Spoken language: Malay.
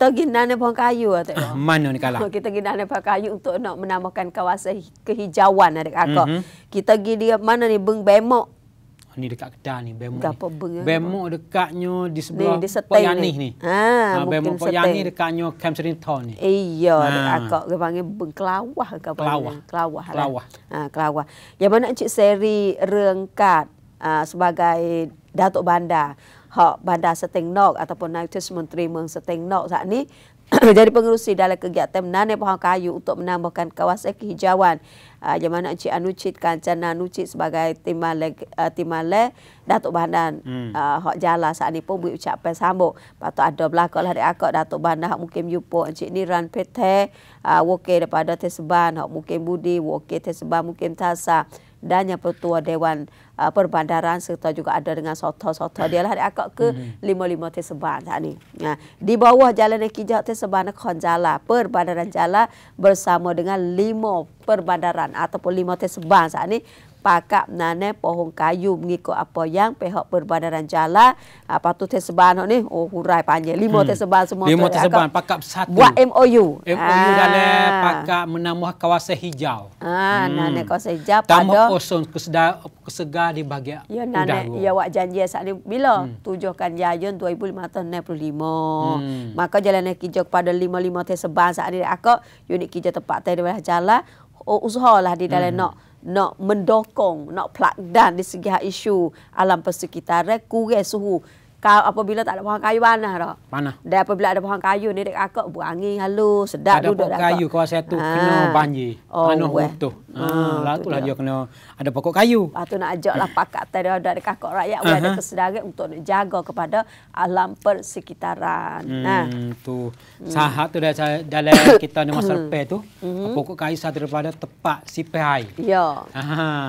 kita gina ni pohon kayu atau ah, mana ni kalah kita gina ni pohon kayu untuk nak menambahkan kawasan kehijauan adik kakak mm-hmm. kita gi dia mana ni beng bemok oh, ni dekat kedah ni bemok ni beng, bemok apa? dekatnya di sebelah ni, di pok yang ni. ha, ah, bemok pok yani ni dekatnya camp serinto ni iya ha. adik ah. kakak dia panggil beng kelawah ke kelawah kelawah lah. kelawah ha, kelawah yang mana encik seri rengkat uh, sebagai datuk bandar hak bandar Seteng Nok ataupun Naitis Menteri Meng Seteng Nok saat ini jadi pengurusi dalam kegiatan menanam pohon kayu untuk menambahkan kawasan kehijauan. Uh, yang mana Encik Anucit, Kancana Anucit sebagai timale, uh, ah, timale Datuk Bandar hmm. uh, Hak Jala saat ini pun beri ucapan sambut. Patut ada belakang lah dari Datuk Bandar hok Mungkin Yupo, Encik Niran Pete, uh, Woke daripada Teseban, hok Mungkin Budi, Woke Teseban, Mungkin Tasa dan yang pertua Dewan uh, Perbandaran serta juga ada dengan sota-sota dia lah akak ke hmm. lima-lima hmm. tersebar tak ni. Nah, ya. di bawah jalan yang kijak tersebar nak jala perbandaran jala bersama dengan lima perbandaran ataupun lima tersebar saat ni pakak nane pohong kayu mengikut apa yang pihak perbandaran jalan apa ah, tu tersebar ni oh hurai panjang lima hmm. tersebar semua lima tersebar pakak satu buat MOU MOU ah. dalam eh, pakak menambah kawasan hijau ah hmm. nane kawasan hijau tambah pada... kosong kesedar kesegar di bahagian ya nane ya wak janji saat ni bila hmm. tujuhkan jajun 2565 hmm. maka jalan yang kijok pada lima lima tersebar saat ni aku unit kijok tempat terdapat jalan Oh, usahalah di dalam hmm. nak nak mendokong, nak pelakdan di segi hak isu alam persekitaran, kurai suhu kau apabila tak ada pohon kayu panas dah. Panas. Dan apabila ada pohon kayu ni dekat akak buangi halus, sedap ada duduk Ada pohon kayu kawasan tu ha. kena ah. banjir. Oh, panas betul. Ha, ah, ah, ha lah tu lah dia kena ada pokok kayu. Lepas tu nak ajak lah pakat tadi ada dekat akak rakyat uh-huh. ada kesedaran untuk jaga kepada alam persekitaran. Hmm, nah. Tu. Hmm. Sahak tu dah dalam kita ni masa lepas tu. Mhm. Pokok kayu satu daripada tepat sipai. Ya. Ha.